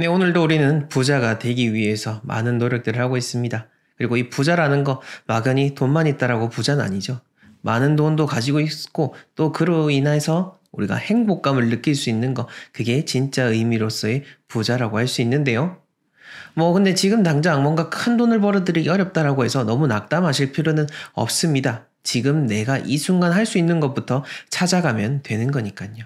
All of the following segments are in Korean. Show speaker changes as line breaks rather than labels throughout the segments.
네, 오늘도 우리는 부자가 되기 위해서 많은 노력들을 하고 있습니다. 그리고 이 부자라는 거 막연히 돈만 있다라고 부자는 아니죠. 많은 돈도 가지고 있고 또 그로 인해서 우리가 행복감을 느낄 수 있는 거 그게 진짜 의미로서의 부자라고 할 수 있는데요. 뭐 근데 지금 당장 뭔가 큰 돈을 벌어들이기 어렵다라고 해서 너무 낙담하실 필요는 없습니다. 지금 내가 이 순간 할 수 있는 것부터 찾아가면 되는 거니까요.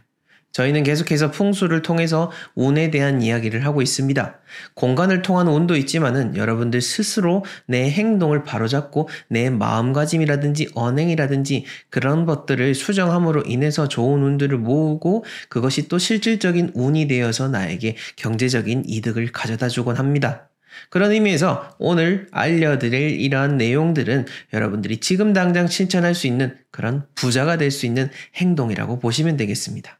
저희는 계속해서 풍수를 통해서 운에 대한 이야기를 하고 있습니다. 공간을 통한 운도 있지만은 여러분들 스스로 내 행동을 바로잡고 내 마음가짐이라든지 언행이라든지 그런 것들을 수정함으로 인해서 좋은 운들을 모으고 그것이 또 실질적인 운이 되어서 나에게 경제적인 이득을 가져다 주곤 합니다. 그런 의미에서 오늘 알려드릴 이러한 내용들은 여러분들이 지금 당장 실천할 수 있는 그런 부자가 될 수 있는 행동이라고 보시면 되겠습니다.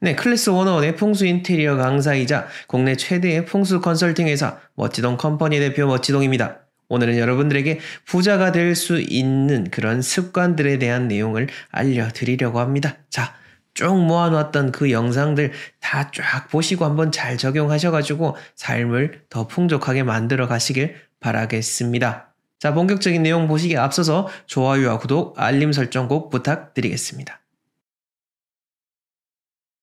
네, 클래스 원어원의 풍수 인테리어 강사이자 국내 최대의 풍수 컨설팅 회사 멋지동 컴퍼니 대표 멋지동입니다. 오늘은 여러분들에게 부자가 될 수 있는 그런 습관들에 대한 내용을 알려드리려고 합니다. 자, 쭉 모아놨던 그 영상들 다 쫙 보시고 한번 잘 적용하셔가지고 삶을 더 풍족하게 만들어 가시길 바라겠습니다. 자, 본격적인 내용 보시기에 앞서서 좋아요와 구독, 알림 설정 꼭 부탁드리겠습니다.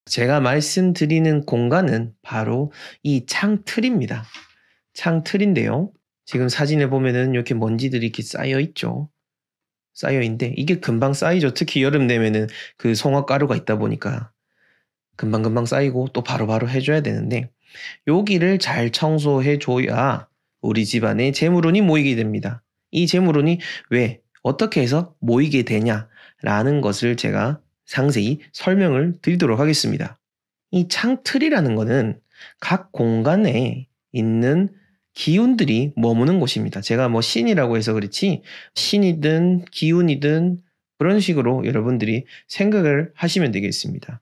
제가 말씀드리는 공간은 바로 이 창틀입니다. 창틀인데요. 지금 사진에 보면은 이렇게 먼지들이 이렇게 쌓여 있죠. 쌓여 있는데 이게 금방 쌓이죠. 특히 여름 되면은 그 송화 가루가 있다 보니까 금방 금방 쌓이고 또 바로바로 바로 해줘야 되는데 여기를 잘 청소해 줘야 우리 집안에 재물운이 모이게 됩니다. 이 재물운이 왜 어떻게 해서 모이게 되냐라는 것을 제가 상세히 설명을 드리도록 하겠습니다. 이 창틀이라는 것은 각 공간에 있는 기운들이 머무는 곳입니다. 제가 뭐 신이라고 해서 그렇지 신이든 기운이든 그런 식으로 여러분들이 생각을 하시면 되겠습니다.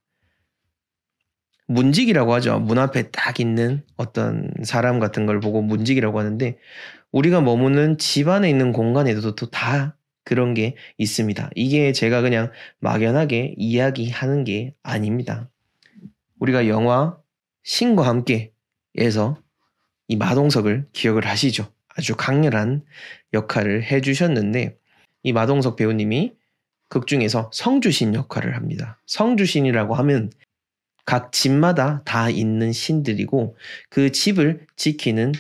문직이라고 하죠. 문 앞에 딱 있는 어떤 사람 같은 걸 보고 문직이라고 하는데 우리가 머무는 집 안에 있는 공간에도 또다 그런 게 있습니다. 이게 제가 그냥 막연하게 이야기하는 게 아닙니다. 우리가 영화 신과 함께에서 이 마동석을 기억을 하시죠. 아주 강렬한 역할을 해주셨는데 이 마동석 배우님이 극 중에서 성주신 역할을 합니다. 성주신이라고 하면 각 집마다 다 있는 신들이고 그 집을 지키는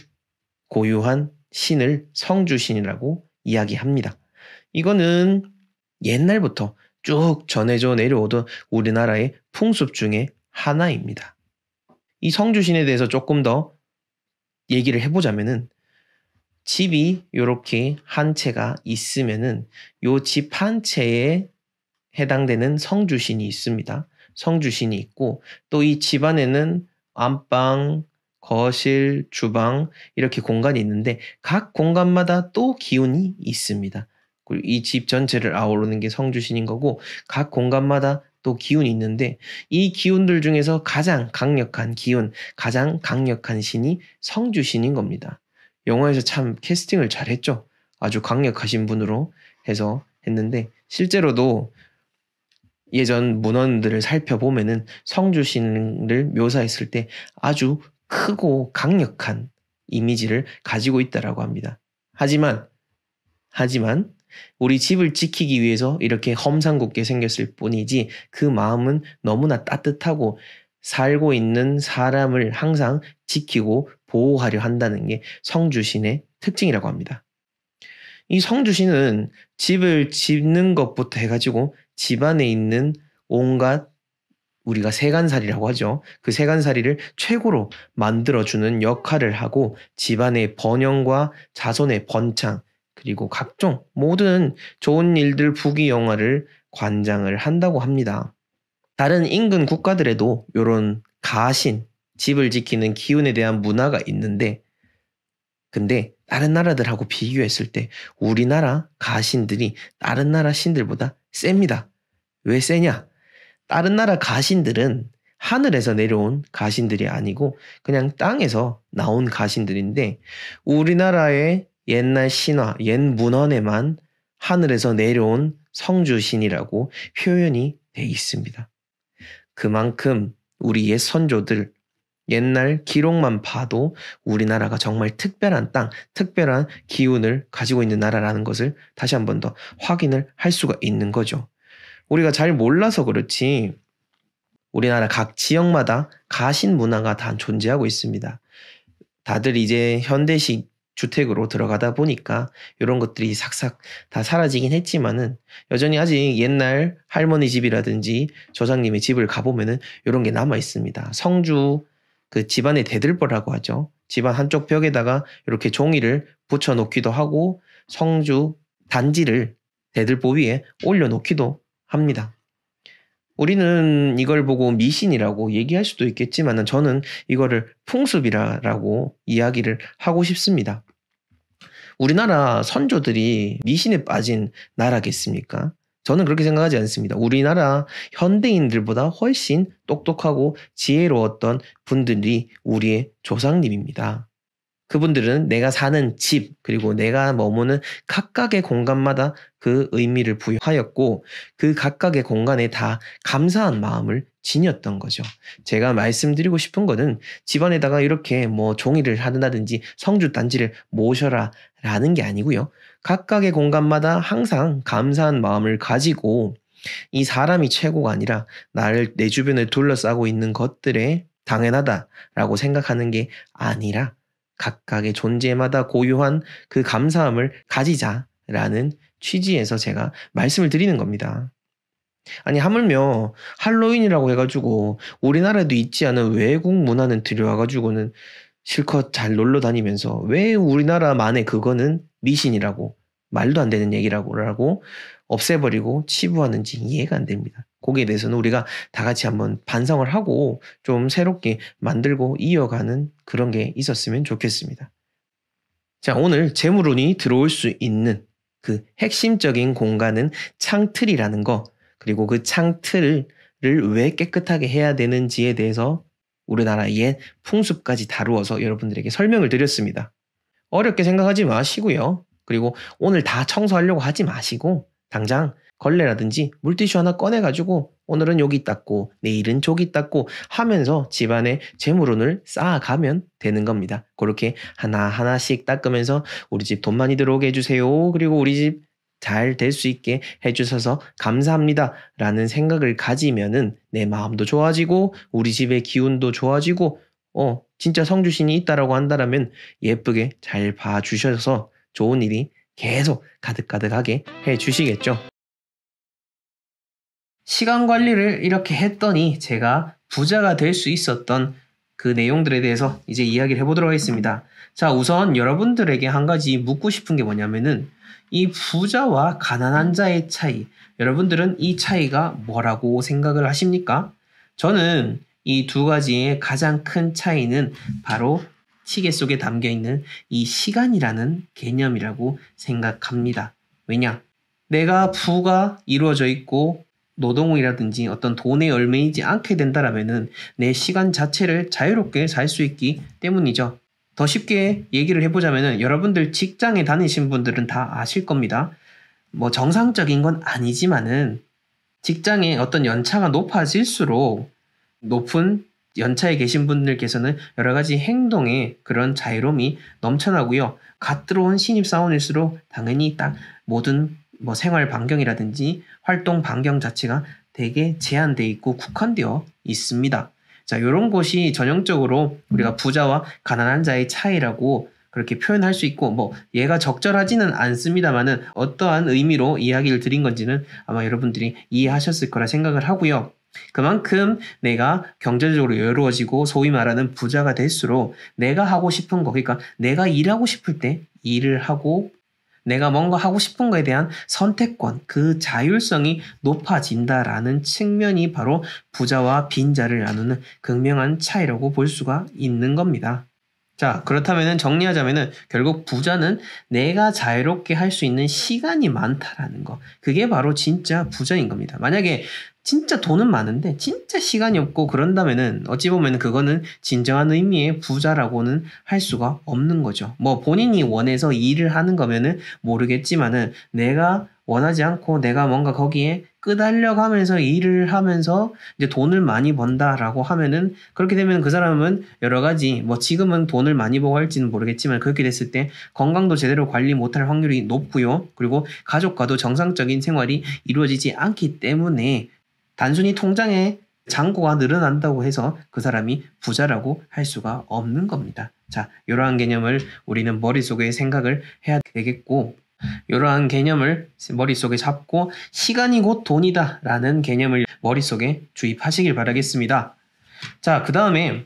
고유한 신을 성주신이라고 이야기합니다. 이거는 옛날부터 쭉 전해져 내려오던 우리나라의 풍습 중에 하나입니다. 이 성주신에 대해서 조금 더 얘기를 해보자면은 집이 이렇게 한 채가 있으면은 요집 한 채에 해당되는 성주신이 있습니다. 성주신이 있고 또 이 집안에는 안방, 거실, 주방 이렇게 공간이 있는데 각 공간마다 또 기운이 있습니다. 그리고 이집 전체를 아우르는 게 성주신인 거고 각 공간마다 또 기운이 있는데 이 기운들 중에서 가장 강력한 기운, 가장 강력한 신이 성주신인 겁니다. 영화에서 참 캐스팅을 잘했죠. 아주 강력하신 분으로 해서 했는데 실제로도 예전 문헌들을 살펴보면은 성주신을 묘사했을 때 아주 크고 강력한 이미지를 가지고 있다라고 합니다. 하지만 하지만 우리 집을 지키기 위해서 이렇게 험상궂게 생겼을 뿐이지 그 마음은 너무나 따뜻하고 살고 있는 사람을 항상 지키고 보호하려 한다는 게 성주신의 특징이라고 합니다. 이 성주신은 집을 짓는 것부터 해가지고 집안에 있는 온갖 우리가 세간살이라고 하죠. 그 세간살이를 최고로 만들어주는 역할을 하고 집안의 번영과 자손의 번창, 그리고 각종 모든 좋은 일들 부귀 영화를 관장을 한다고 합니다. 다른 인근 국가들에도 이런 가신, 집을 지키는 기운에 대한 문화가 있는데, 근데 다른 나라들하고 비교했을 때 우리나라 가신들이 다른 나라 신들보다 셉니다. 왜 세냐? 다른 나라 가신들은 하늘에서 내려온 가신들이 아니고 그냥 땅에서 나온 가신들인데 우리나라의 옛날 신화, 옛 문헌에만 하늘에서 내려온 성주신이라고 표현이 돼 있습니다. 그만큼 우리의 선조들, 옛날 기록만 봐도 우리나라가 정말 특별한 땅, 특별한 기운을 가지고 있는 나라라는 것을 다시 한 번 더 확인을 할 수가 있는 거죠. 우리가 잘 몰라서 그렇지 우리나라 각 지역마다 가신 문화가 다 존재하고 있습니다. 다들 이제 현대식 주택으로 들어가다 보니까 이런 것들이 싹싹 다 사라지긴 했지만은 여전히 아직 옛날 할머니 집이라든지 조상님의 집을 가보면은 이런 게 남아 있습니다. 성주 그 집안의 대들보라고 하죠. 집안 한쪽 벽에다가 이렇게 종이를 붙여 놓기도 하고 성주 단지를 대들보 위에 올려 놓기도 합니다. 우리는 이걸 보고 미신이라고 얘기할 수도 있겠지만 저는 이거를 풍습이라고 이야기를 하고 싶습니다. 우리나라 선조들이 미신에 빠진 나라겠습니까? 저는 그렇게 생각하지 않습니다. 우리나라 현대인들보다 훨씬 똑똑하고 지혜로웠던 분들이 우리의 조상님입니다. 그분들은 내가 사는 집, 그리고 내가 머무는 각각의 공간마다 그 의미를 부여하였고, 그 각각의 공간에 다 감사한 마음을 지녔던 거죠. 제가 말씀드리고 싶은 거는 집안에다가 이렇게 뭐 종이를 하든다든지 성주 단지를 모셔라 라는 게 아니고요. 각각의 공간마다 항상 감사한 마음을 가지고 이 사람이 최고가 아니라 나를 내 주변을 둘러싸고 있는 것들에 당연하다라고 생각하는 게 아니라 각각의 존재마다 고유한 그 감사함을 가지자라는 취지에서 제가 말씀을 드리는 겁니다. 아니 하물며 할로윈이라고 해가지고 우리나라에도 있지 않은 외국 문화는 들여와가지고는 실컷 잘 놀러 다니면서 왜 우리나라만의 그거는 미신이라고 말도 안 되는 얘기라고 라고 없애버리고 치부하는지 이해가 안 됩니다. 거기에 대해서는 우리가 다 같이 한번 반성을 하고 좀 새롭게 만들고 이어가는 그런 게 있었으면 좋겠습니다. 자, 오늘 재물운이 들어올 수 있는 그 핵심적인 공간은 창틀이라는 거, 그리고 그 창틀을 왜 깨끗하게 해야 되는지에 대해서 우리나라의 풍습까지 다루어서 여러분들에게 설명을 드렸습니다. 어렵게 생각하지 마시고요. 그리고 오늘 다 청소하려고 하지 마시고 당장 걸레라든지 물티슈 하나 꺼내가지고 오늘은 여기 닦고 내일은 저기 닦고 하면서 집안에 재물운을 쌓아가면 되는 겁니다. 그렇게 하나하나씩 닦으면서 우리 집 돈 많이 들어오게 해주세요. 그리고 우리 집 잘 될 수 있게 해주셔서 감사합니다. 라는 생각을 가지면은 내 마음도 좋아지고 우리 집의 기운도 좋아지고 어, 진짜 성주신이 있다라고 한다라면 예쁘게 잘 봐주셔서 좋은 일이 계속 가득가득하게 해주시겠죠. 시간 관리를 이렇게 했더니 제가 부자가 될 수 있었던 그 내용들에 대해서 이제 이야기를 해보도록 하겠습니다. 자, 우선 여러분들에게 한 가지 묻고 싶은 게 뭐냐면은 이 부자와 가난한 자의 차이, 여러분들은 이 차이가 뭐라고 생각을 하십니까? 저는 이 두 가지의 가장 큰 차이는 바로 시계 속에 담겨 있는 이 시간이라는 개념이라고 생각합니다. 왜냐? 내가 부가 이루어져 있고 노동이라든지 어떤 돈에 열매이지 않게 된다라면은 내 시간 자체를 자유롭게 살 수 있기 때문이죠. 더 쉽게 얘기를 해보자면 여러분들 직장에 다니신 분들은 다 아실 겁니다. 뭐 정상적인 건 아니지만은 직장에 어떤 연차가 높아질수록 높은 연차에 계신 분들께서는 여러 가지 행동에 그런 자유로움이 넘쳐나고요. 갓 들어온 신입사원일수록 당연히 딱 모든 뭐 생활 반경이라든지 활동 반경 자체가 되게 제한되어 있고 국한되어 있습니다. 자, 요런 것이 전형적으로 우리가 부자와 가난한 자의 차이라고 그렇게 표현할 수 있고 뭐 얘가 적절하지는 않습니다만은 어떠한 의미로 이야기를 드린 건지는 아마 여러분들이 이해하셨을 거라 생각을 하고요. 그만큼 내가 경제적으로 여유로워지고 소위 말하는 부자가 될수록 내가 하고 싶은 거 그러니까 내가 일하고 싶을 때 일을 하고 내가 뭔가 하고 싶은 거에 대한 선택권, 그 자율성이 높아진다라는 측면이 바로 부자와 빈자를 나누는 극명한 차이라고 볼 수가 있는 겁니다. 자, 그렇다면 정리하자면 결국 부자는 내가 자유롭게 할 수 있는 시간이 많다라는 거. 그게 바로 진짜 부자인 겁니다. 만약에 진짜 돈은 많은데 진짜 시간이 없고 그런다면은 어찌 보면 그거는 진정한 의미의 부자라고는 할 수가 없는 거죠. 뭐 본인이 원해서 일을 하는 거면은 모르겠지만은 내가 원하지 않고 내가 뭔가 거기에 끄달려가면서 일을 하면서 이제 돈을 많이 번다라고 하면은 그렇게 되면 그 사람은 여러 가지 뭐 지금은 돈을 많이 버고 할지는 모르겠지만 그렇게 됐을 때 건강도 제대로 관리 못할 확률이 높고요. 그리고 가족과도 정상적인 생활이 이루어지지 않기 때문에 단순히 통장에 잔고가 늘어난다고 해서 그 사람이 부자라고 할 수가 없는 겁니다. 자, 이러한 개념을 우리는 머릿속에 생각을 해야 되겠고, 이러한 개념을 머릿속에 잡고, 시간이 곧 돈이다 라는 개념을 머릿속에 주입하시길 바라겠습니다. 자, 그 다음에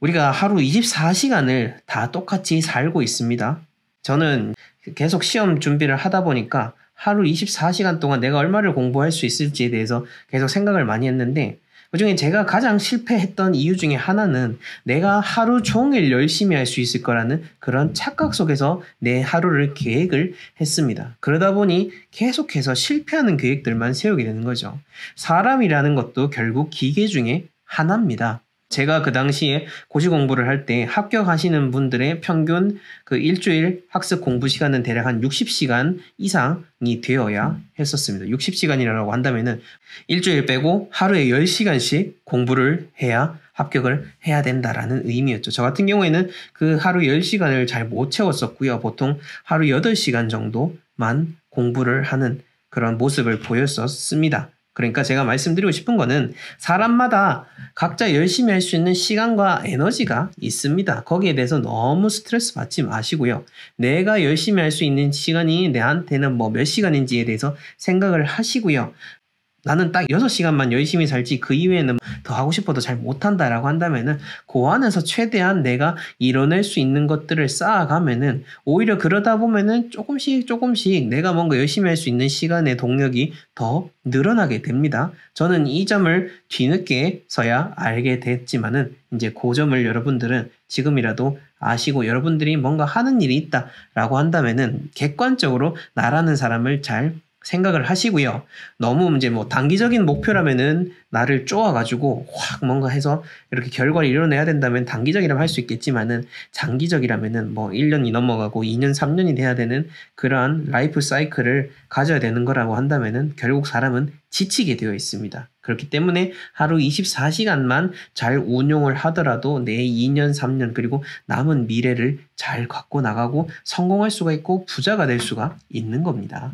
우리가 하루 24시간을 다 똑같이 살고 있습니다. 저는 계속 시험 준비를 하다 보니까 하루 24시간 동안 내가 얼마를 공부할 수 있을지에 대해서 계속 생각을 많이 했는데 그중에 제가 가장 실패했던 이유 중에 하나는 내가 하루 종일 열심히 할 수 있을 거라는 그런 착각 속에서 내 하루를 계획을 했습니다. 그러다 보니 계속해서 실패하는 계획들만 세우게 되는 거죠. 사람이라는 것도 결국 기계 중에 하나입니다. 제가 그 당시에 고시 공부를 할 때 합격하시는 분들의 평균 그 일주일 학습 공부 시간은 대략 한 60시간 이상이 되어야 했었습니다. 60시간이라고 한다면은 일주일 빼고 하루에 10시간씩 공부를 해야 합격을 해야 된다라는 의미였죠. 저 같은 경우에는 그 하루 10시간을 잘 못 채웠었고요. 보통 하루 8시간 정도만 공부를 하는 그런 모습을 보였었습니다. 그러니까 제가 말씀드리고 싶은 거는 사람마다 각자 열심히 할 수 있는 시간과 에너지가 있습니다. 거기에 대해서 너무 스트레스 받지 마시고요. 내가 열심히 할 수 있는 시간이 내한테는 뭐 몇 시간인지에 대해서 생각을 하시고요. 나는 딱 6시간만 열심히 살지 그 이외에는 더 하고 싶어도 잘 못한다라고 한다면은 그 안에서 최대한 내가 이뤄낼 수 있는 것들을 쌓아가면은 오히려 그러다 보면은 조금씩 조금씩 내가 뭔가 열심히 할 수 있는 시간의 동력이 더 늘어나게 됩니다. 저는 이 점을 뒤늦게서야 알게 됐지만은 이제 그 점을 여러분들은 지금이라도 아시고 여러분들이 뭔가 하는 일이 있다라고 한다면은 객관적으로 나라는 사람을 잘 생각을 하시고요. 너무 이제 뭐 단기적인 목표라면은 나를 쪼아가지고 확 뭔가 해서 이렇게 결과를 이뤄내야 된다면 단기적이라면 할 수 있겠지만은 장기적이라면은 뭐 1년이 넘어가고 2년, 3년이 돼야 되는 그러한 라이프 사이클을 가져야 되는 거라고 한다면은 결국 사람은 지치게 되어 있습니다. 그렇기 때문에 하루 24시간만 잘 운용을 하더라도 내 2년, 3년 그리고 남은 미래를 잘 갖고 나가고 성공할 수가 있고 부자가 될 수가 있는 겁니다.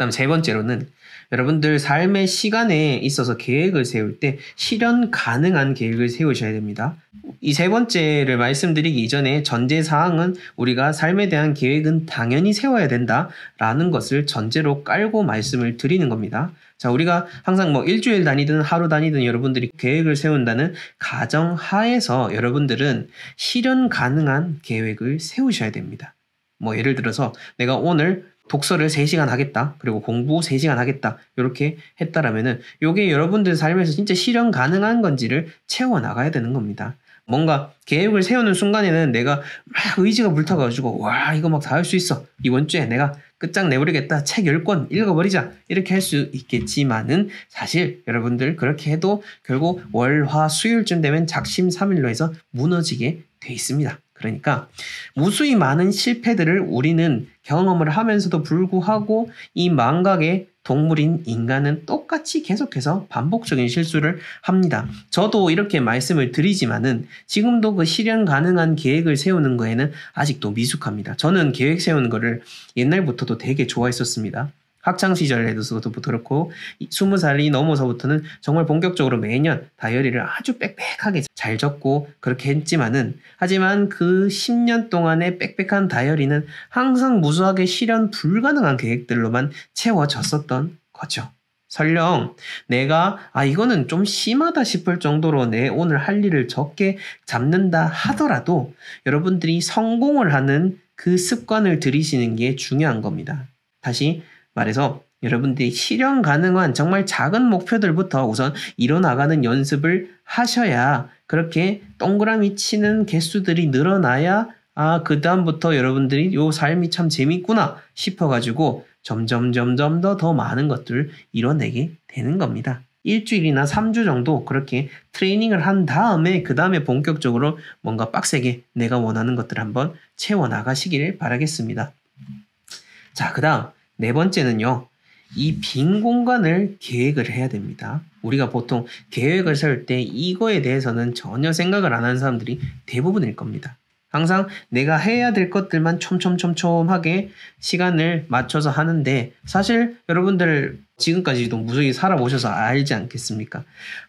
그다음 세 번째로는 여러분들 삶의 시간에 있어서 계획을 세울 때 실현 가능한 계획을 세우셔야 됩니다. 이 세 번째를 말씀드리기 이전에 전제 사항은 우리가 삶에 대한 계획은 당연히 세워야 된다라는 것을 전제로 깔고 말씀을 드리는 겁니다. 자, 우리가 항상 뭐 일주일 다니든 하루 다니든 여러분들이 계획을 세운다는 가정 하에서 여러분들은 실현 가능한 계획을 세우셔야 됩니다. 뭐 예를 들어서 내가 오늘 독서를 3시간 하겠다. 그리고 공부 3시간 하겠다. 이렇게 했다라면은 요게 여러분들 삶에서 진짜 실현 가능한 건지를 채워 나가야 되는 겁니다. 뭔가 계획을 세우는 순간에는 내가 막 의지가 불타가지고 와 이거 막 다 할 수 있어 이번 주에 내가 끝장 내버리겠다 책 10권 읽어버리자 이렇게 할 수 있겠지만은 사실 여러분들 그렇게 해도 결국 월화 수요일쯤 되면 작심 3일로 해서 무너지게 돼 있습니다. 그러니까 무수히 많은 실패들을 우리는 경험을 하면서도 불구하고 이 망각의 동물인 인간은 똑같이 계속해서 반복적인 실수를 합니다. 저도 이렇게 말씀을 드리지만은 지금도 그 실현 가능한 계획을 세우는 거에는 아직도 미숙합니다. 저는 계획 세우는 거를 옛날부터도 되게 좋아했었습니다. 학창 시절에도 그렇고 20살이 넘어서부터는 정말 본격적으로 매년 다이어리를 아주 빽빽하게 잘 적고 그렇게 했지만은 하지만 그 10년 동안의 빽빽한 다이어리는 항상 무수하게 실현 불가능한 계획들로만 채워졌었던 거죠. 설령 내가 아 이거는 좀 심하다 싶을 정도로 내 오늘 할 일을 적게 잡는다 하더라도 여러분들이 성공을 하는 그 습관을 들이시는 게 중요한 겁니다. 다시 말해서 여러분들이 실현 가능한 정말 작은 목표들부터 우선 일어나가는 연습을 하셔야 그렇게 동그라미 치는 개수들이 늘어나야 아, 그다음부터 여러분들이 요 삶이 참 재밌구나 싶어가지고 점점 점점 더더 많은 것들 이뤄내게 되는 겁니다. 일주일이나 3주 정도 그렇게 트레이닝을 한 다음에 그 다음에 본격적으로 뭔가 빡세게 내가 원하는 것들 한번 채워나가시길 바라겠습니다. 자, 그 다음 네 번째는요. 이 빈 공간을 계획을 해야 됩니다. 우리가 보통 계획을 세울 때 이거에 대해서는 전혀 생각을 안 하는 사람들이 대부분일 겁니다. 항상 내가 해야 될 것들만 촘촘촘촘하게 시간을 맞춰서 하는데 사실 여러분들 지금까지도 무수히 살아보셔서 알지 않겠습니까?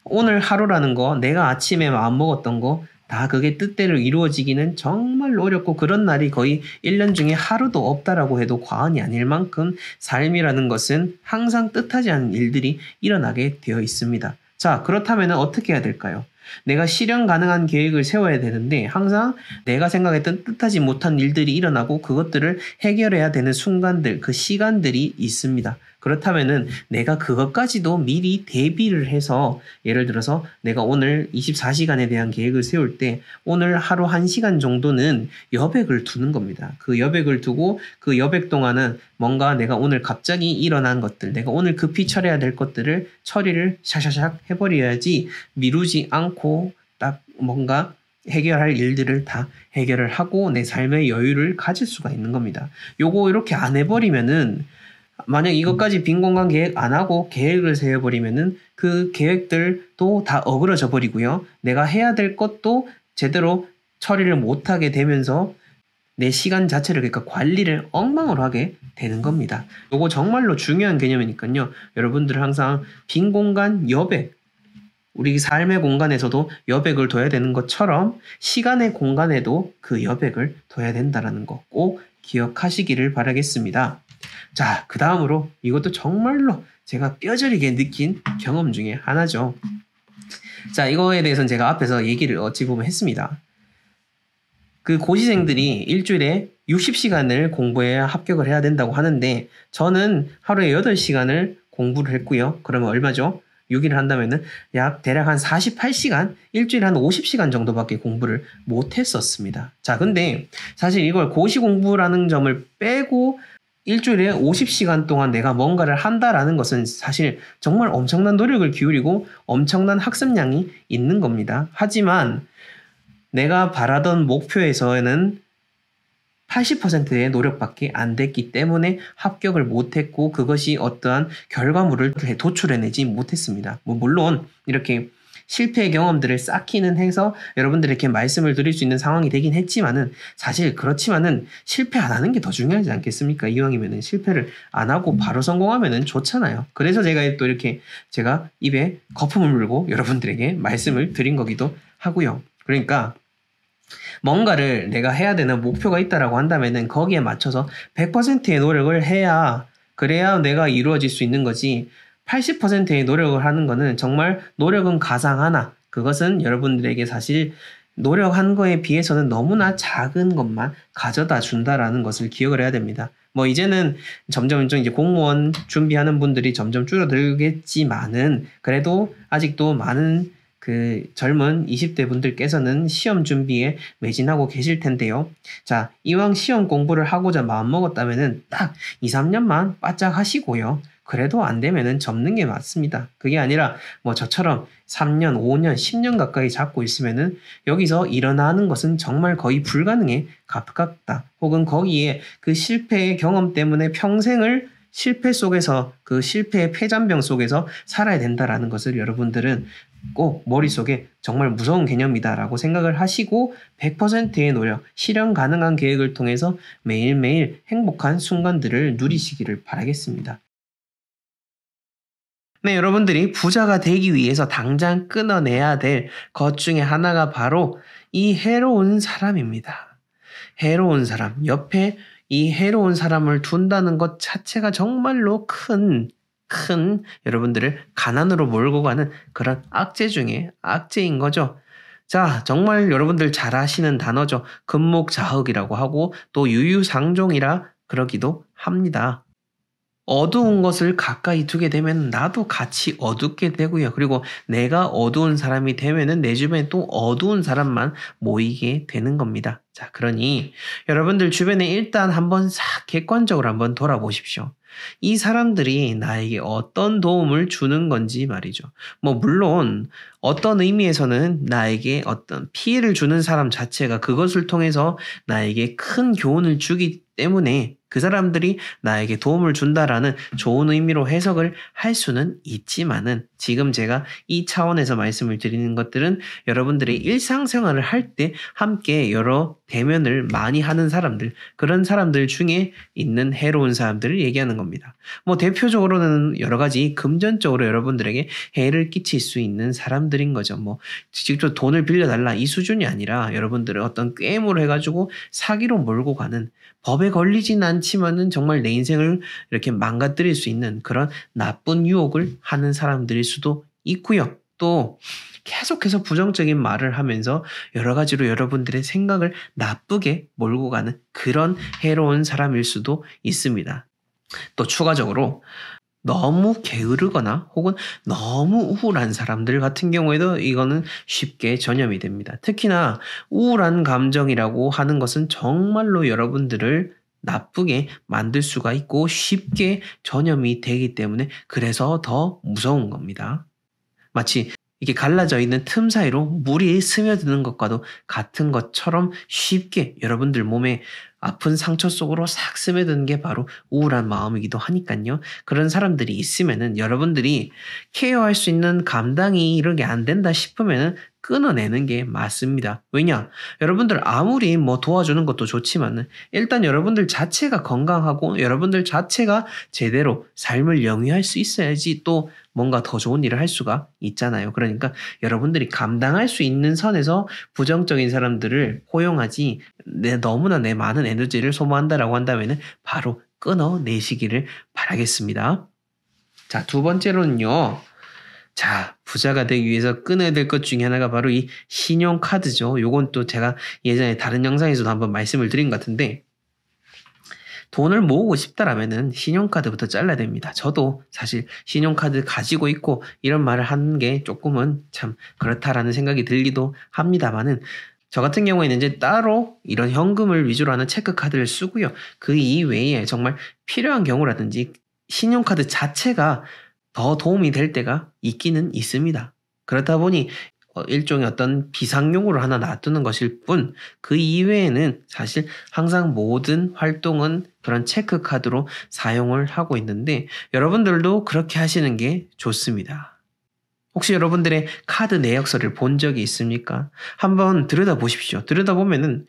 오늘 하루라는 거, 내가 아침에 안 먹었던 거, 다 그게 뜻대로 이루어지기는 정말 어렵고 그런 날이 거의 1년 중에 하루도 없다라고 해도 과언이 아닐 만큼 삶이라는 것은 항상 뜻하지 않은 일들이 일어나게 되어 있습니다. 자, 그렇다면 어떻게 해야 될까요? 내가 실현 가능한 계획을 세워야 되는데 항상 내가 생각했던 뜻하지 못한 일들이 일어나고 그것들을 해결해야 되는 순간들, 그 시간들이 있습니다. 그렇다면은 내가 그것까지도 미리 대비를 해서 예를 들어서 내가 오늘 24시간에 대한 계획을 세울 때 오늘 하루 1시간 정도는 여백을 두는 겁니다. 그 여백을 두고 그 여백 동안은 뭔가 내가 오늘 갑자기 일어난 것들, 내가 오늘 급히 처리해야 될 것들을 처리를 샤샤샥 해버려야지 미루지 않고 딱 뭔가 해결할 일들을 다 해결을 하고 내 삶의 여유를 가질 수가 있는 겁니다. 요거 이렇게 안 해버리면은 만약 이것까지 빈 공간 계획 안 하고 계획을 세워버리면은 그 계획들도 다 어그러져 버리고요. 내가 해야 될 것도 제대로 처리를 못하게 되면서 내 시간 자체를 그러니까 관리를 엉망으로 하게 되는 겁니다. 이거 정말로 중요한 개념이니까요. 여러분들 항상 빈 공간 여백 우리 삶의 공간에서도 여백을 둬야 되는 것처럼 시간의 공간에도 그 여백을 둬야 된다는거 꼭 기억하시기를 바라겠습니다. 자, 그 다음으로 이것도 정말로 제가 뼈저리게 느낀 경험 중에 하나죠. 자, 이거에 대해서는 제가 앞에서 얘기를 어찌 보면 했습니다. 그 고시생들이 일주일에 60시간을 공부해야 합격을 해야 된다고 하는데 저는 하루에 8시간을 공부를 했고요. 그러면 얼마죠? 6일을 한다면은 약 대략 한 48시간, 일주일에 한 50시간 정도밖에 공부를 못 했었습니다. 자, 근데 사실 이걸 고시 공부라는 점을 빼고 일주일에 50시간 동안 내가 뭔가를 한다라는 것은 사실 정말 엄청난 노력을 기울이고 엄청난 학습량이 있는 겁니다. 하지만 내가 바라던 목표에서는 80%의 노력밖에 안 됐기 때문에 합격을 못했고 그것이 어떠한 결과물을 도출해내지 못했습니다. 뭐 물론 이렇게 실패의 경험들을 쌓기는 해서 여러분들에게 말씀을 드릴 수 있는 상황이 되긴 했지만은 사실 그렇지만은 실패 안 하는 게 더 중요하지 않겠습니까? 이왕이면은 실패를 안 하고 바로 성공하면은 좋잖아요. 그래서 제가 또 이렇게 제가 입에 거품을 물고 여러분들에게 말씀을 드린 거기도 하고요. 그러니까 뭔가를 내가 해야 되는 목표가 있다라고 한다면은 거기에 맞춰서 100%의 노력을 해야 그래야 내가 이루어질 수 있는 거지. 80%의 노력을 하는 것은 정말 노력은 가상하나 그것은 여러분들에게 사실 노력한 거에 비해서는 너무나 작은 것만 가져다 준다라는 것을 기억을 해야 됩니다. 뭐 이제는 점점 이제 공무원 준비하는 분들이 점점 줄어들겠지만은 그래도 아직도 많은 그 젊은 20대 분들께서는 시험 준비에 매진하고 계실 텐데요. 자, 이왕 시험 공부를 하고자 마음먹었다면은 딱 2, 3년만 바짝 하시고요. 그래도 안 되면은 접는 게 맞습니다. 그게 아니라 뭐 저처럼 3년, 5년, 10년 가까이 잡고 있으면은 여기서 일어나는 것은 정말 거의 불가능에 가깝다. 혹은 거기에 그 실패의 경험 때문에 평생을 실패 속에서 그 실패의 폐잔병 속에서 살아야 된다라는 것을 여러분들은 꼭 머릿속에 정말 무서운 개념이다라고 생각을 하시고 100%의 노력, 실현 가능한 계획을 통해서 매일매일 행복한 순간들을 누리시기를 바라겠습니다. 네, 여러분들이 부자가 되기 위해서 당장 끊어내야 될 것 중에 하나가 바로 이 해로운 사람입니다. 해로운 사람, 옆에 이 해로운 사람을 둔다는 것 자체가 정말로 큰, 큰 여러분들을 가난으로 몰고 가는 그런 악재 중에 악재인 거죠. 자, 정말 여러분들 잘 아시는 단어죠. 금목자흑이라고 하고 또 유유상종이라 그러기도 합니다. 어두운 것을 가까이 두게 되면 나도 같이 어둡게 되고요. 그리고 내가 어두운 사람이 되면은 내 주변에 또 어두운 사람만 모이게 되는 겁니다. 자, 그러니 여러분들 주변에 일단 한번 싹 객관적으로 한번 돌아보십시오. 이 사람들이 나에게 어떤 도움을 주는 건지 말이죠. 뭐, 물론 어떤 의미에서는 나에게 어떤 피해를 주는 사람 자체가 그것을 통해서 나에게 큰 교훈을 주기 때문에 그 사람들이 나에게 도움을 준다라는 좋은 의미로 해석을 할 수는 있지만은 지금 제가 이 차원에서 말씀을 드리는 것들은 여러분들의 일상생활을 할 때 함께 여러 대면을 많이 하는 사람들 그런 사람들 중에 있는 해로운 사람들을 얘기하는 겁니다. 뭐 대표적으로는 여러 가지 금전적으로 여러분들에게 해를 끼칠 수 있는 사람들인 거죠. 뭐 직접 돈을 빌려달라 이 수준이 아니라 여러분들의 어떤 게임으로 해가지고 사기로 몰고 가는 법에 걸리진 않지만은 정말 내 인생을 이렇게 망가뜨릴 수 있는 그런 나쁜 유혹을 하는 사람들일 수도 있고요. 또 계속해서 부정적인 말을 하면서 여러 가지로 여러분들의 생각을 나쁘게 몰고 가는 그런 해로운 사람일 수도 있습니다. 또 추가적으로 너무 게으르거나 혹은 너무 우울한 사람들 같은 경우에도 이거는 쉽게 전염이 됩니다. 특히나 우울한 감정이라고 하는 것은 정말로 여러분들을 나쁘게 만들 수가 있고 쉽게 전염이 되기 때문에 그래서 더 무서운 겁니다. 마치 이게 갈라져 있는 틈 사이로 물이 스며드는 것과도 같은 것처럼 쉽게 여러분들 몸에 아픈 상처 속으로 싹 스며드는 게 바로 우울한 마음이기도 하니까요. 그런 사람들이 있으면은 여러분들이 케어할 수 있는 감당이 이런 게 안 된다 싶으면은 끊어내는 게 맞습니다. 왜냐? 여러분들 아무리 뭐 도와주는 것도 좋지만 은 일단 여러분들 자체가 건강하고 여러분들 자체가 제대로 삶을 영위할 수 있어야지 또 뭔가 더 좋은 일을 할 수가 있잖아요. 그러니까 여러분들이 감당할 수 있는 선에서 부정적인 사람들을 호용하지 내 너무나 내 많은 에너지를 소모한다라고 한다면은 바로 끊어내시기를 바라겠습니다. 자, 두 번째로는요. 자, 부자가 되기 위해서 끊어야 될 것 중에 하나가 바로 이 신용카드죠. 요건 또 제가 예전에 다른 영상에서도 한번 말씀을 드린 것 같은데, 돈을 모으고 싶다라면은 신용카드부터 잘라야 됩니다. 저도 사실 신용카드 가지고 있고 이런 말을 하는 게 조금은 참 그렇다라는 생각이 들기도 합니다만은 저 같은 경우에는 이제 따로 이런 현금을 위주로 하는 체크카드를 쓰고요. 그 이외에 정말 필요한 경우라든지 신용카드 자체가 더 도움이 될 때가 있기는 있습니다. 그렇다 보니 어, 일종의 어떤 비상용으로 하나 놔두는 것일 뿐 그 이외에는 사실 항상 모든 활동은 그런 체크카드로 사용을 하고 있는데 여러분들도 그렇게 하시는 게 좋습니다. 혹시 여러분들의 카드 내역서를 본 적이 있습니까? 한번 들여다보십시오. 들여다보면은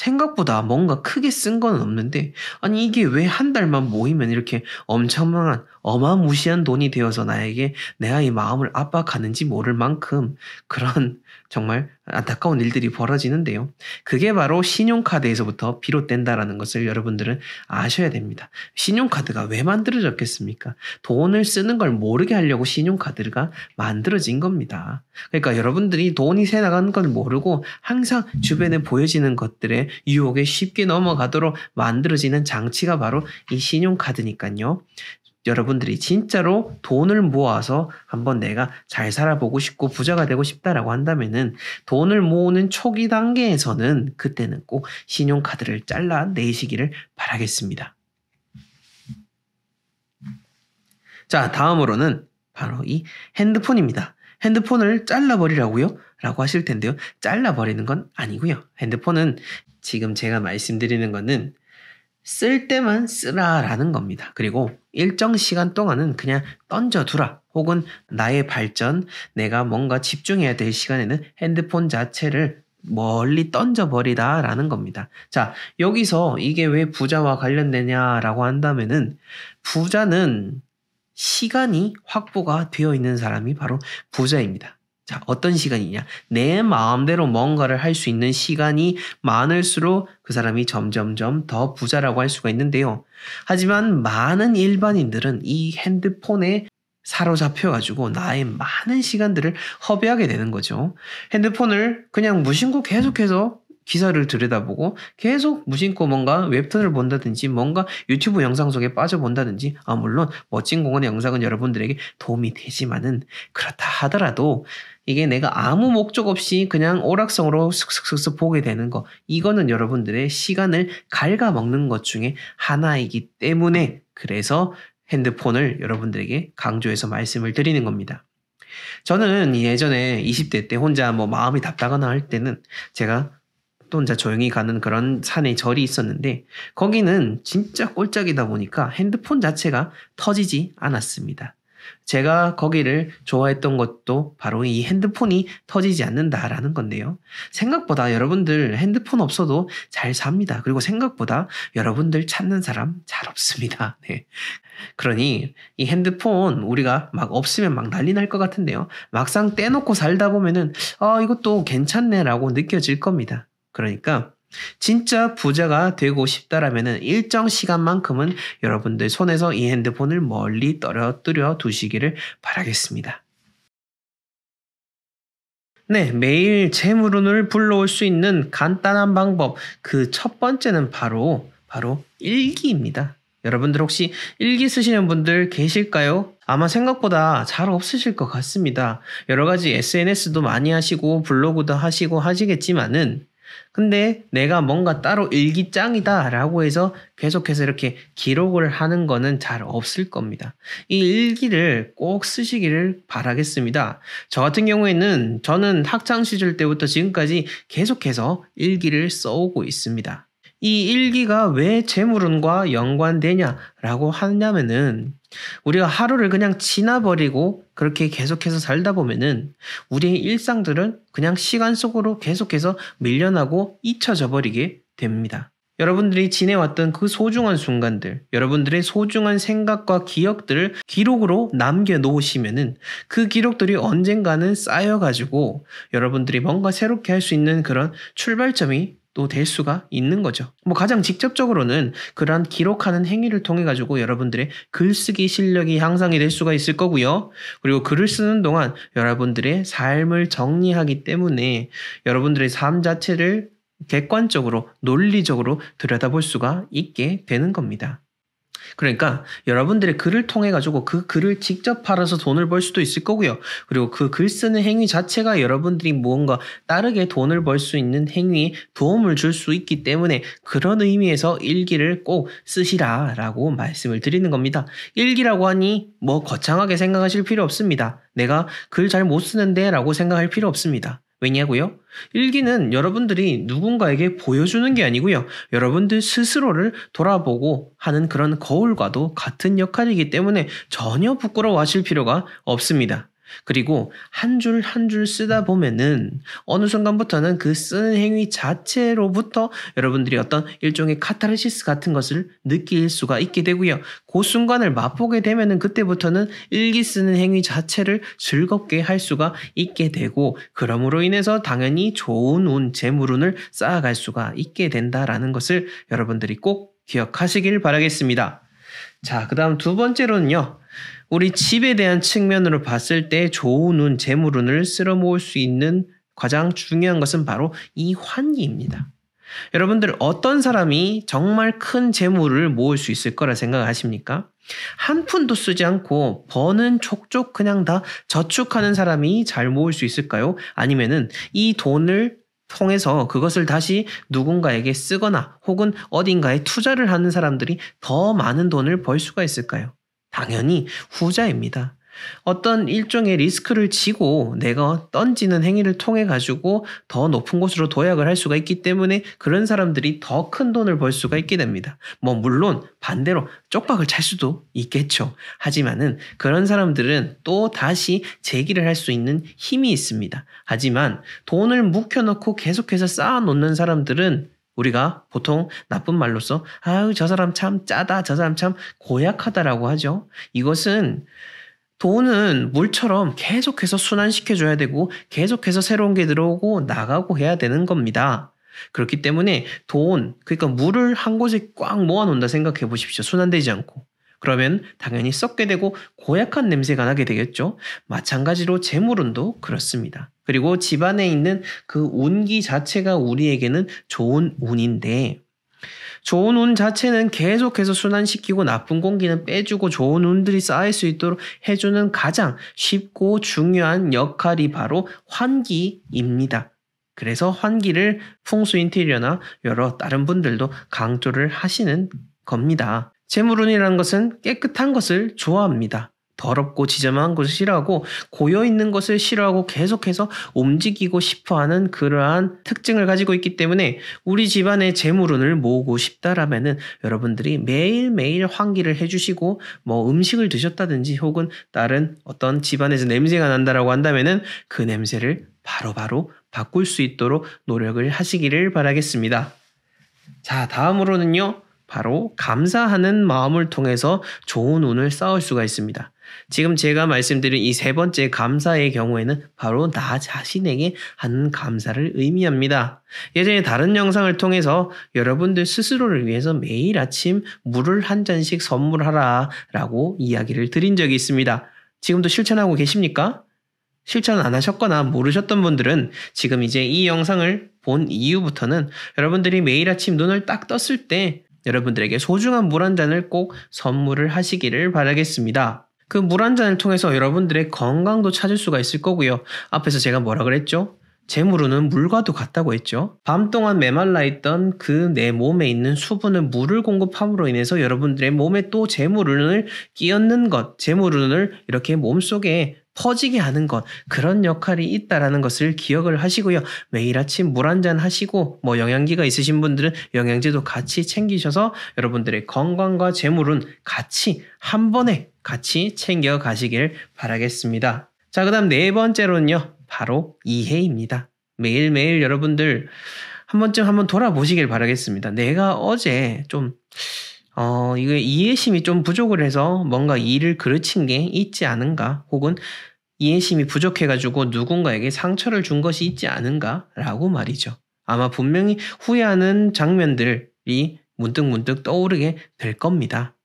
생각보다 뭔가 크게 쓴 건 없는데 아니 이게 왜 한 달만 모이면 이렇게 엄청난 어마무시한 돈이 되어서 나에게 내 아이 마음을 압박하는지 모를 만큼 그런 정말 안타까운 일들이 벌어지는데요. 그게 바로 신용카드에서부터 비롯된다라는 것을 여러분들은 아셔야 됩니다. 신용카드가 왜 만들어졌겠습니까? 돈을 쓰는 걸 모르게 하려고 신용카드가 만들어진 겁니다. 그러니까 여러분들이 돈이 새 나가는 걸 모르고 항상 주변에 보여지는 것들의 유혹에 쉽게 넘어가도록 만들어지는 장치가 바로 이 신용카드니까요. 여러분들이 진짜로 돈을 모아서 한번 내가 잘 살아보고 싶고 부자가 되고 싶다라고 한다면은 돈을 모으는 초기 단계에서는 그때는 꼭 신용카드를 잘라 내시기를 바라겠습니다. 자, 다음으로는 바로 이 핸드폰입니다. 핸드폰을 잘라버리라고요? 라고 하실 텐데요. 잘라버리는 건 아니고요. 핸드폰은 지금 제가 말씀드리는 거는 쓸 때만 쓰라라는 겁니다. 그리고 일정 시간 동안은 그냥 던져두라. 혹은 나의 발전, 내가 뭔가 집중해야 될 시간에는 핸드폰 자체를 멀리 던져버리다라는 겁니다. 자, 여기서 이게 왜 부자와 관련되냐라고 한다면은 부자는 시간이 확보가 되어 있는 사람이 바로 부자입니다. 자, 어떤 시간이냐? 내 마음대로 뭔가를 할 수 있는 시간이 많을수록 그 사람이 점점점 더 부자라고 할 수가 있는데요. 하지만 많은 일반인들은 이 핸드폰에 사로잡혀가지고 나의 많은 시간들을 허비하게 되는 거죠. 핸드폰을 그냥 무심코 계속해서 기사를 들여다보고 계속 무심코 뭔가 웹툰을 본다든지 뭔가 유튜브 영상 속에 빠져본다든지 아 물론 멋진 공원의 영상은 여러분들에게 도움이 되지만은 그렇다 하더라도 이게 내가 아무 목적 없이 그냥 오락성으로 슥슥슥슥 보게 되는 거 이거는 여러분들의 시간을 갉아먹는 것 중에 하나이기 때문에 그래서 핸드폰을 여러분들에게 강조해서 말씀을 드리는 겁니다. 저는 예전에 20대 때 혼자 뭐 마음이 답답하거나 할 때는 제가 혼자 조용히 가는 그런 산에 절이 있었는데 거기는 진짜 꼴짝이다 보니까 핸드폰 자체가 터지지 않았습니다. 제가 거기를 좋아했던 것도 바로 이 핸드폰이 터지지 않는다라는 건데요. 생각보다 여러분들 핸드폰 없어도 잘 삽니다. 그리고 생각보다 여러분들 찾는 사람 잘 없습니다. 네. 그러니 이 핸드폰 우리가 막 없으면 막 난리 날 것 같은데요. 막상 떼놓고 살다 보면은 아, 이것도 괜찮네라고 느껴질 겁니다. 그러니까 진짜 부자가 되고 싶다라면은 일정 시간만큼은 여러분들 손에서 이 핸드폰을 멀리 떨어뜨려 두시기를 바라겠습니다. 네, 매일 재물운을 불러올 수 있는 간단한 방법. 그 첫 번째는 바로, 바로 일기입니다. 여러분들 혹시 일기 쓰시는 분들 계실까요? 아마 생각보다 잘 없으실 것 같습니다. 여러 가지 SNS도 많이 하시고 블로그도 하시고 하시겠지만은 근데 내가 뭔가 따로 일기장이다 라고 해서 계속해서 이렇게 기록을 하는 거는 잘 없을 겁니다. 이 일기를 꼭 쓰시기를 바라겠습니다. 저 같은 경우에는 저는 학창시절 때부터 지금까지 계속해서 일기를 써오고 있습니다. 이 일기가 왜 재물운과 연관되냐라고 하냐면은 우리가 하루를 그냥 지나버리고 그렇게 계속해서 살다 보면은 우리의 일상들은 그냥 시간 속으로 계속해서 밀려나고 잊혀져 버리게 됩니다. 여러분들이 지내왔던 그 소중한 순간들, 여러분들의 소중한 생각과 기억들을 기록으로 남겨놓으시면은 그 기록들이 언젠가는 쌓여가지고 여러분들이 뭔가 새롭게 할 수 있는 그런 출발점이 또될 수가 있는 거죠. 뭐 가장 직접적으로는 그러한 기록하는 행위를 통해 가지고 여러분들의 글쓰기 실력이 향상이 될 수가 있을 거고요. 그리고 글을 쓰는 동안 여러분들의 삶을 정리하기 때문에 여러분들의 삶 자체를 객관적으로 논리적으로 들여다볼 수가 있게 되는 겁니다. 그러니까 여러분들의 글을 통해 가지고 그 글을 직접 팔아서 돈을 벌 수도 있을 거고요. 그리고 그 글 쓰는 행위 자체가 여러분들이 무언가 다르게 돈을 벌 수 있는 행위에 도움을 줄 수 있기 때문에 그런 의미에서 일기를 꼭 쓰시라라고 말씀을 드리는 겁니다. 일기라고 하니 뭐 거창하게 생각하실 필요 없습니다. 내가 글 잘 못 쓰는데 라고 생각할 필요 없습니다. 왜냐고요? 일기는 여러분들이 누군가에게 보여주는 게 아니고요. 여러분들 스스로를 돌아보고 하는 그런 거울과도 같은 역할이기 때문에 전혀 부끄러워하실 필요가 없습니다. 그리고 한 줄 한 줄 쓰다 보면은 어느 순간부터는 그 쓰는 행위 자체로부터 여러분들이 어떤 일종의 카타르시스 같은 것을 느낄 수가 있게 되고요. 그 순간을 맛보게 되면은 그때부터는 일기 쓰는 행위 자체를 즐겁게 할 수가 있게 되고 그러므로 인해서 당연히 좋은 운, 재물운을 쌓아갈 수가 있게 된다라는 것을 여러분들이 꼭 기억하시길 바라겠습니다. 자, 그 다음 두 번째로는요. 우리 집에 대한 측면으로 봤을 때 좋은 재물운을 쓸어 모을 수 있는 가장 중요한 것은 바로 이 환기입니다. 여러분들 어떤 사람이 정말 큰 재물을 모을 수 있을 거라 생각하십니까? 한 푼도 쓰지 않고 버는 족족 그냥 다 저축하는 사람이 잘 모을 수 있을까요? 아니면은 이 돈을 통해서 그것을 다시 누군가에게 쓰거나 혹은 어딘가에 투자를 하는 사람들이 더 많은 돈을 벌 수가 있을까요? 당연히 후자입니다. 어떤 일종의 리스크를 지고 내가 던지는 행위를 통해 가지고 더 높은 곳으로 도약을 할 수가 있기 때문에 그런 사람들이 더 큰 돈을 벌 수가 있게 됩니다. 뭐 물론 반대로 쪽박을 찰 수도 있겠죠. 하지만은 그런 사람들은 또 다시 재기를 할 수 있는 힘이 있습니다. 하지만 돈을 묵혀놓고 계속해서 쌓아놓는 사람들은 우리가 보통 나쁜 말로써 아유 저 사람 참 짜다 저 사람 참 고약하다라고 하죠. 이것은 돈은 물처럼 계속해서 순환시켜줘야 되고 계속해서 새로운 게 들어오고 나가고 해야 되는 겁니다. 그렇기 때문에 돈, 그러니까 물을 한 곳에 꽉 모아놓는다 생각해 보십시오. 순환되지 않고. 그러면 당연히 썩게 되고 고약한 냄새가 나게 되겠죠. 마찬가지로 재물운도 그렇습니다. 그리고 집안에 있는 그 운기 자체가 우리에게는 좋은 운인데 좋은 운 자체는 계속해서 순환시키고 나쁜 공기는 빼주고 좋은 운들이 쌓일 수 있도록 해주는 가장 쉽고 중요한 역할이 바로 환기입니다. 그래서 환기를 풍수 인테리어나 여러 다른 분들도 강조를 하시는 겁니다. 재물운이라는 것은 깨끗한 것을 좋아합니다. 더럽고 지저분한 것을 싫어하고 고여 있는 것을 싫어하고 계속해서 움직이고 싶어하는 그러한 특징을 가지고 있기 때문에 우리 집안의 재물운을 모으고 싶다라면은 여러분들이 매일매일 환기를 해주시고 뭐 음식을 드셨다든지 혹은 다른 어떤 집안에서 냄새가 난다라고 한다면은 그 냄새를 바로바로 바로 바꿀 수 있도록 노력을 하시기를 바라겠습니다. 자 다음으로는요. 바로 감사하는 마음을 통해서 좋은 운을 쌓을 수가 있습니다. 지금 제가 말씀드린 이 세 번째 감사의 경우에는 바로 나 자신에게 하는 감사를 의미합니다. 예전에 다른 영상을 통해서 여러분들 스스로를 위해서 매일 아침 물을 한 잔씩 선물하라 라고 이야기를 드린 적이 있습니다. 지금도 실천하고 계십니까? 실천 안 하셨거나 모르셨던 분들은 지금 이제 이 영상을 본 이후부터는 여러분들이 매일 아침 눈을 딱 떴을 때 여러분들에게 소중한 물 한 잔을 꼭 선물을 하시기를 바라겠습니다. 그 물 한 잔을 통해서 여러분들의 건강도 찾을 수가 있을 거고요. 앞에서 제가 뭐라 그랬죠? 재물로는 물과도 같다고 했죠. 밤 동안 메말라 있던 그 내 몸에 있는 수분을 물을 공급함으로 인해서 여러분들의 몸에 또 재물운을 끼얹는 것, 재물운을 이렇게 몸속에 퍼지게 하는 것 그런 역할이 있다라는 것을 기억을 하시고요. 매일 아침 물 한 잔 하시고 뭐 영양기가 있으신 분들은 영양제도 같이 챙기셔서 여러분들의 건강과 재물은 같이 한 번에 같이 챙겨 가시길 바라겠습니다. 자, 그다음 네 번째로는요. 바로 이해입니다. 매일매일 여러분들 한 번쯤 한번 돌아보시길 바라겠습니다. 내가 어제 좀 어, 이거 이해심이 좀 부족을 해서 뭔가 일을 그르친 게 있지 않은가, 혹은 이해심이 부족해가지고 누군가에게 상처를 준 것이 있지 않은가라고 말이죠. 아마 분명히 후회하는 장면들이 문득문득 문득 떠오르게 될 겁니다.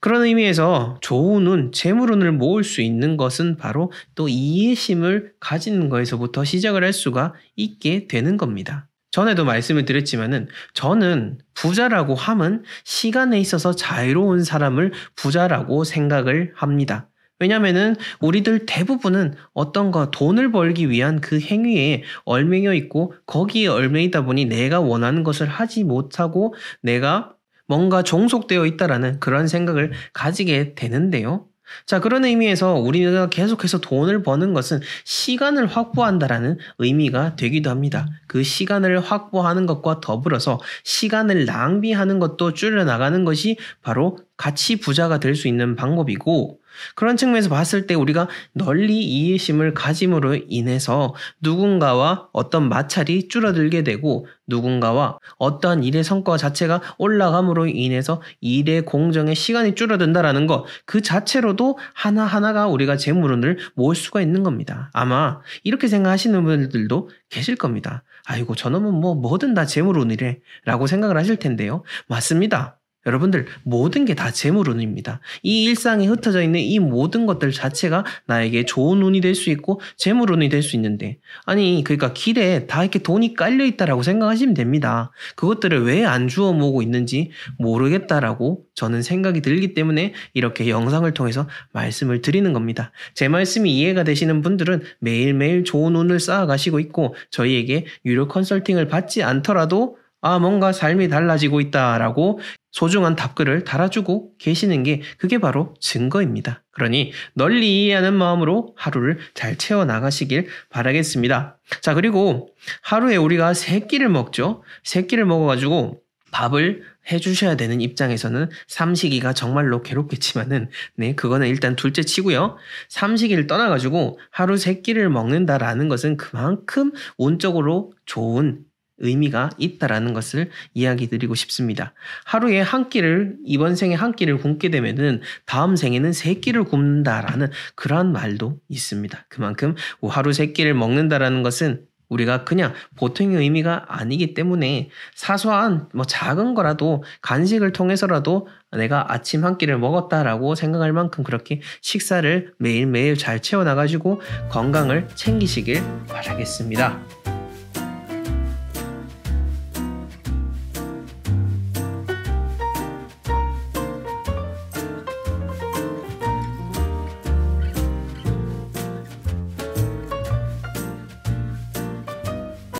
그런 의미에서 조운은 재물운을 모을 수 있는 것은 바로 또 이해심을 가지는 거에서부터 시작을 할 수가 있게 되는 겁니다. 전에도 말씀을 드렸지만은 저는 부자라고 함은 시간에 있어서 자유로운 사람을 부자라고 생각을 합니다. 왜냐면은 우리들 대부분은 어떤 가 돈을 벌기 위한 그 행위에 얼매여 있고 거기에 얼매이다 보니 내가 원하는 것을 하지 못하고 내가 뭔가 종속되어 있다라는 그런 생각을 가지게 되는데요. 자, 그런 의미에서 우리가 계속해서 돈을 버는 것은 시간을 확보한다라는 의미가 되기도 합니다. 그 시간을 확보하는 것과 더불어서 시간을 낭비하는 것도 줄여나가는 것이 바로 가치 부자가 될 수 있는 방법이고, 그런 측면에서 봤을 때 우리가 널리 이해심을 가짐으로 인해서 누군가와 어떤 마찰이 줄어들게 되고 누군가와 어떠한 일의 성과 자체가 올라감으로 인해서 일의 공정의 시간이 줄어든다라는 것 그 자체로도 하나하나가 우리가 재물운을 모을 수가 있는 겁니다. 아마 이렇게 생각하시는 분들도 계실 겁니다. 아이고 저놈은 뭐 뭐든 다 재물운이래 라고 생각을 하실 텐데요. 맞습니다. 여러분들 모든 게 다 재물운입니다. 이 일상에 흩어져 있는 이 모든 것들 자체가 나에게 좋은 운이 될 수 있고 재물운이 될 수 있는데 아니 그러니까 길에 다 이렇게 돈이 깔려 있다라고 생각하시면 됩니다. 그것들을 왜 안 주워 모으고 있는지 모르겠다라고 저는 생각이 들기 때문에 이렇게 영상을 통해서 말씀을 드리는 겁니다. 제 말씀이 이해가 되시는 분들은 매일매일 좋은 운을 쌓아가시고 있고 저희에게 유료 컨설팅을 받지 않더라도 아, 뭔가 삶이 달라지고 있다라고 소중한 답글을 달아주고 계시는 게 그게 바로 증거입니다. 그러니 널리 이해하는 마음으로 하루를 잘 채워 나가시길 바라겠습니다. 자, 그리고 하루에 우리가 세 끼를 먹죠. 세 끼를 먹어가지고 밥을 해주셔야 되는 입장에서는 삼식이가 정말로 괴롭겠지만은, 네, 그거는 일단 둘째 치고요. 삼식이를 떠나가지고 하루 세 끼를 먹는다라는 것은 그만큼 운적으로 좋은 의미가 있다라는 것을 이야기 드리고 싶습니다. 하루에 한 끼를 이번 생에 한 끼를 굶게 되면은 다음 생에는 세 끼를 굶는다라는 그러한 말도 있습니다. 그만큼 하루 세 끼를 먹는다라는 것은 우리가 그냥 보통의 의미가 아니기 때문에 사소한 뭐 작은 거라도 간식을 통해서라도 내가 아침 한 끼를 먹었다라고 생각할 만큼 그렇게 식사를 매일매일 잘 채워나가지고 건강을 챙기시길 바라겠습니다.